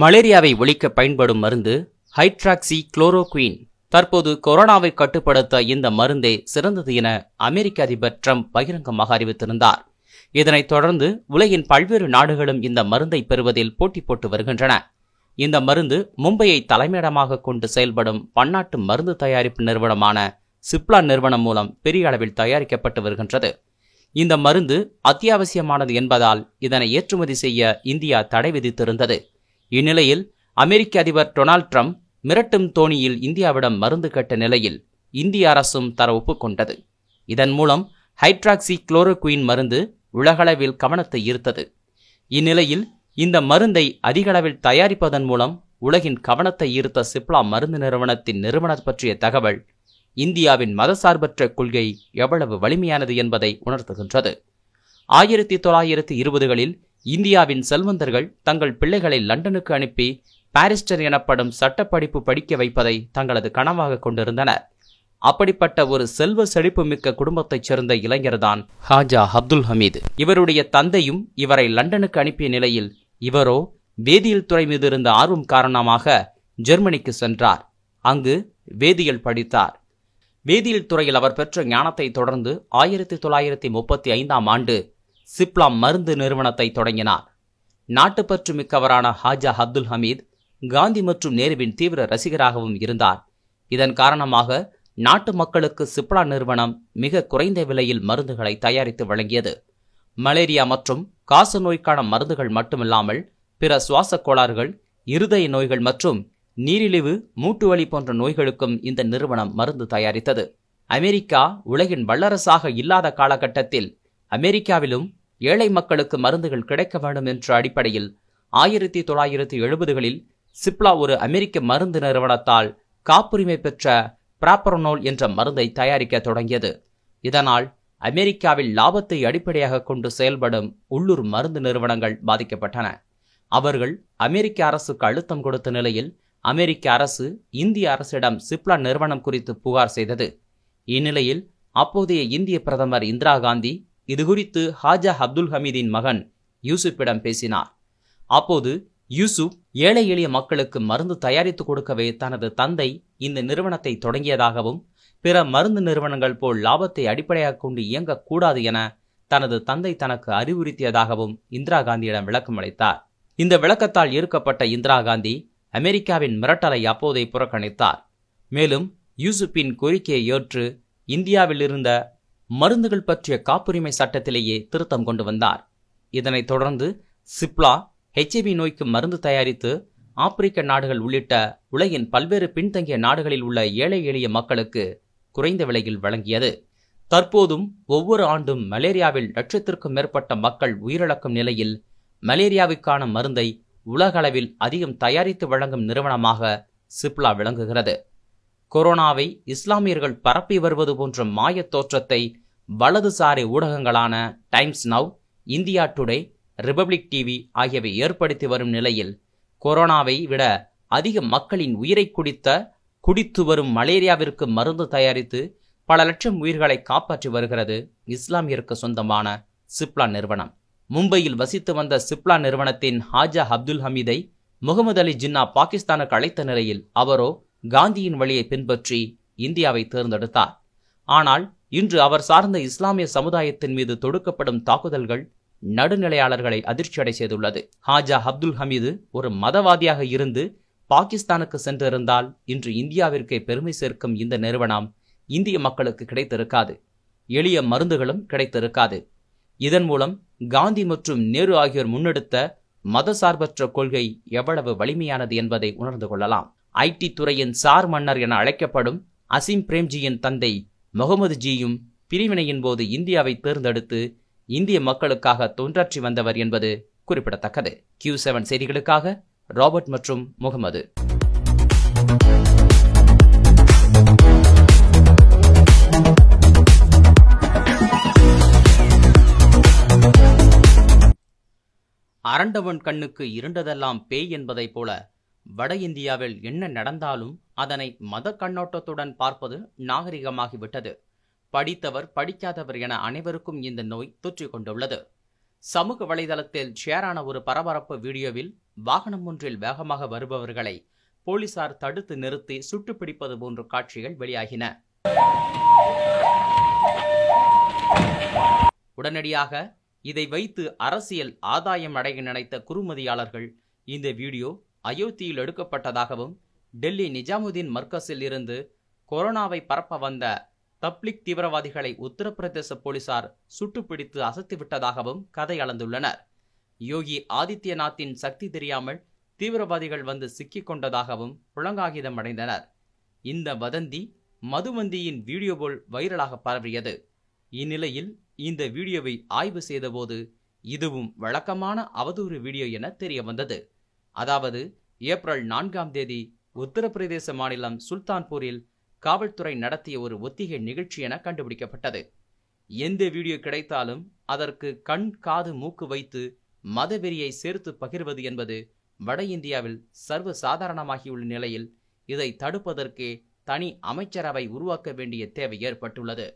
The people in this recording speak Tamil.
மலேரியாவை ஒழிக்க பயன்படும் மருந்து ஹைட்ராக்சி குளோரோக்வீன் தற்போது கொரோனாவை கட்டுப்படுத்த இந்த மருந்தே சிறந்தது என அமெரிக்க அதிபர் ட்ரம்ப் பகிரங்கமாக அறிவித்திருந்தார் இதனைத் தொடர்ந்து உலகின் பல்வேறு நாடுகளும் இந்த மருந்தை பெறுவதில் போட்டி போட்டு வருகின்றன இந்த மருந்து மும்பையை தலைமையிடமாக கொண்டு செயல்படும் பன்னாட்டு மருந்து தயாரிப்பு நிறுவனமான சிப்லா நிறுவனம் மூலம் பெரிய அளவில் தயாரிக்கப்பட்டு வருகின்றது இந்த மருந்து அத்தியாவசியமானது என்பதால் இதனை ஏற்றுமதி செய்ய இந்தியா தடை விதித்திருந்தது இந்நிலையில் அமெரிக்க அதிபர் டொனால்ட் ட்ரம்ப் மிரட்டும் தோணியில் இந்தியாவிடம் மருந்து கட்ட நிலையில் இந்திய அரசும் தர ஒப்புக்கொண்டது இதன் மூலம் ஹைட்ராக்சி குளோரோகுயின் மருந்து உலகளவில் கவனத்தை ஈர்த்தது இந்நிலையில் இந்த மருந்தை அதிகளவில் தயாரிப்பதன் மூலம் உலகின் கவனத்தை ஈர்த்த சிப்லா மருந்து நிறுவனத்தின் நிறுவனர் பற்றிய தகவல் இந்தியாவின் மதசார்பற்ற கொள்கை எவ்வளவு வலிமையானது என்பதை உணர்த்துகின்றது ஆயிரத்தி தொள்ளாயிரத்தி இருபதுகளில் இந்தியாவின் செல்வந்தர்கள் தங்கள் பிள்ளைகளை லண்டனுக்கு அனுப்பி பாரிஸ்டர் எனப்படும் சட்டப்படிப்பு படிக்க வைப்பதை தங்களது கனவாக கொண்டிருந்தனர் அப்படிப்பட்ட ஒரு செல்வ செழிப்பு மிக்க குடும்பத்தைச் சேர்ந்த இளைஞர்தான் ஹாஜா அப்துல் ஹமீது இவருடைய தந்தையும் இவரை லண்டனுக்கு அனுப்பிய நிலையில் இவரோ வேதியியல் துறை மீது இருந்த ஆர்வம் காரணமாக ஜெர்மனிக்கு சென்றார் அங்கு வேதியியல் படித்தார் வேதியியல் துறையில் அவர் பெற்ற ஞானத்தை தொடர்ந்து ஆயிரத்தி தொள்ளாயிரத்தி முப்பத்தி ஐந்தாம் ஆண்டு சிப்லாம் மருந்து நிறுவனத்தை தொடங்கினார் நாட்டுப்பற்று மிக்கவரான ஹாஜா அப்துல் ஹமீத் காந்தி மற்றும் நேருவின் தீவிர ரசிகராகவும் இருந்தார் இதன் காரணமாக நாட்டு மக்களுக்கு சிப்லா நிறுவனம் மிக குறைந்த விலையில் மருந்துகளை தயாரித்து வழங்கியது மலேரியா மற்றும் காச நோய்க்கான மருந்துகள் மட்டுமில்லாமல் பிற சுவாச கோளாறுகள் இருதய நோய்கள் மற்றும் நீரிழிவு மூட்டுவலி போன்ற நோய்களுக்கும் இந்த நிறுவனம் மருந்து தயாரித்தது அமெரிக்கா உலகின் வல்லரசாக இல்லாத காலகட்டத்தில் அமெரிக்காவிலும் ஏழை மக்களுக்கு மருந்துகள் கிடைக்க வேண்டும் என்ற அடிப்படையில் ஆயிரத்தி தொள்ளாயிரத்தி எழுபதுகளில் சிப்லா ஒரு அமெரிக்க மருந்து நிறுவனத்தால் காப்புரிமை பெற்ற பிராப்பரனோல் என்ற மருந்தை தயாரிக்க தொடங்கியது இதனால் அமெரிக்காவில் லாபத்தை அடிப்படையாக கொண்டு செயல்படும் உள்ளூர் மருந்து நிறுவனங்கள் பாதிக்கப்பட்டன அவர்கள் அமெரிக்க அரசுக்கு அழுத்தம் கொடுத்த நிலையில் அமெரிக்க அரசு இந்திய அரசிடம் சிப்லா நிறுவனம் குறித்து புகார் செய்தது இந்நிலையில் அப்போதைய இந்திய பிரதமர் இந்திரா காந்தி இதுகுறித்து ஹாஜா அப்துல் ஹமீதின் மகன் யூசுப்பிடம் பேசினார் அப்போது யூசுப் ஏழை எளிய மக்களுக்கு மருந்து தயாரித்து கொடுக்கவே தனது தந்தை இந்த நிறுவனத்தை தொடங்கியதாகவும் பிற மருந்து நிறுவனங்கள் போல் லாபத்தை அடிப்படையாக கொண்டு இயங்கக்கூடாது என தனது தந்தை தனக்கு அறிவுறுத்தியதாகவும் இந்திரா காந்தியிடம் விளக்கம் அளித்தார் இந்த விளக்கத்தால் ஈர்க்கப்பட்ட இந்திரா காந்தி அமெரிக்காவின் மிரட்டலை அப்போதை புறக்கணித்தார் மேலும் யூசுப்பின் கோரிக்கையை ஏற்று இந்தியாவில் இருந்த மருந்துகள் பற்றிய காப்புரிமை சட்டத்திலேயே திருத்தம் கொண்டு வந்தார் இதனைத் தொடர்ந்து சிப்லா ஹெச்ஐவி நோய்க்கு மருந்து தயாரித்து ஆப்பிரிக்க நாடுகள் உள்ளிட்ட உலகின் பல்வேறு பின்தங்கிய நாடுகளில் உள்ள ஏழை எளிய மக்களுக்கு குறைந்த விலையில் வழங்கியது தற்போதும் ஒவ்வொரு ஆண்டும் மலேரியாவில் லட்சத்திற்கும் மேற்பட்ட மக்கள் உயிரிழக்கும் நிலையில் மலேரியாவுக்கான மருந்தை உலகளவில் அதிகம் தயாரித்து வழங்கும் நிறுவனமாக சிப்லா விளங்குகிறது கொரோனாவை இஸ்லாமியர்கள் பரப்பி வருவது போன்ற மாயத் தோற்றத்தை வலதுசாரி ஊடகங்களான Times Now India Today Republic TV ஆகியவை ஏற்படுத்தி வரும் நிலையில் கொரோனாவை விட அதிக மக்களின் உயிரை குடித்த குடித்து வரும் மலேரியாவிற்கு மருந்து தயாரித்து பல லட்சம் உயிர்களை காப்பாற்றி வருகிறது இஸ்லாமியருக்கு சொந்தமான சிப்லா நிறுவனம் மும்பையில் வசித்து வந்த சிப்லா நிறுவனத்தின் ஹாஜா அப்துல் ஹமீதை முகமது அலி ஜின்னா பாகிஸ்தானுக்கு அழைத்த நிலையில் அவரோ காந்தியின் வழியை பின்பற்றி இந்தியாவை தேர்ந்தெடுத்தார் ஆனால் இன்று அவர் சார்ந்த இஸ்லாமிய சமுதாயத்தின் மீது தொடுக்கப்படும் தாக்குதல்கள் நடுநிலையாளர்களை அதிர்ச்சியடை செய்துள்ளது ஹாஜா அப்துல் ஹமீது ஒரு மதவாதியாக இருந்து பாகிஸ்தானுக்கு சென்றிருந்தால் இன்று இந்தியாவிற்கே பெருமை சேர்க்கும் இந்த நிறுவனம் இந்திய மக்களுக்கு கிடைத்திருக்காது எளிய மருந்துகளும் கிடைத்திருக்காது இதன் மூலம் காந்தி மற்றும் நேரு ஆகியோர் முன்னெடுத்த மதசார்பற்ற கொள்கை எவ்வளவு வலிமையானது என்பதை உணர்ந்து கொள்ளலாம் ஐடி துறையின் சார் மன்னர் என அழைக்கப்படும் அசிம் பிரேம்ஜியின் தந்தை முகமது ஜியும் பிரிவினையின் போது இந்தியாவை தேர்ந்தெடுத்து இந்திய மக்களுக்காக தொண்டாற்றி வந்தவர் என்பது குறிப்பிடத்தக்கது கியூ செவன் செய்திகளுக்காக ராபர்ட் மற்றும் முகமது அரண்டவன் கண்ணுக்கு இருண்டதெல்லாம் பேய் என்பதைப் போல வட இந்தியாவில் என்ன நடந்தாலும் அதனை மத கண்ணோட்டத்துடன் பார்ப்பது நாகரிகமாகிவிட்டது படித்தவர் படிக்காதவர் என அனைவருக்கும் இந்த நோய் தொற்றி கொண்டுள்ளது சமூக வலைதளத்தில் ஷேரான ஒரு பரபரப்பு வீடியோவில் வாகனம் ஒன்றில் வேகமாக வருபவர்களை போலீசார் தடுத்து நிறுத்தி சுட்டுப்பிடிப்பது போன்ற காட்சிகள் வெளியாகின உடனடியாக இதை வைத்து அரசியல் ஆதாயம் அடைய நினைத்த குறுமதியாளர்கள் இந்த வீடியோ அயோத்தியில் எடுக்கப்பட்டதாகவும் டெல்லி நிஜாமுதீன் மர்க்கஸில் இருந்து கொரோனாவை பரப்ப வந்த தப்லிக் தீவிரவாதிகளை உத்தரப்பிரதேச போலீசார் சுட்டுப்பிடித்து அசத்திவிட்டதாகவும் கதை அளந்துள்ளனர் யோகி ஆதித்யநாத்தின் சக்தி தெரியாமல் தீவிரவாதிகள் வந்து சிக்கிக் கொண்டதாகவும் புலங்காகிதம் அடைந்தனர் இந்த வதந்தி மதுவந்தியின் வீடியோ போல் வைரலாக பரவியது இந்நிலையில் இந்த வீடியோவை ஆய்வு செய்தபோது இதுவும் வழக்கமான அவதூறு வீடியோ என தெரியவந்தது அதாவது ஏப்ரல் நான்காம் தேதி உத்தரப்பிரதேச மாநிலம் சுல்தான்பூரில் காவல்துறை நடத்திய ஒரு ஒத்திகை நிகழ்ச்சி என கண்டுபிடிக்கப்பட்டது எந்த வீடியோ கிடைத்தாலும் அதற்கு கண் காது மூக்கு வைத்து மதவெறியை சேர்த்து பகிர்வது என்பது வட இந்தியாவில் சர்வ சாதாரணமாகியுள்ள நிலையில் இதை தடுப்பதற்கே தனி அமைச்சரவை உருவாக்க வேண்டிய தேவை ஏற்பட்டுள்ளது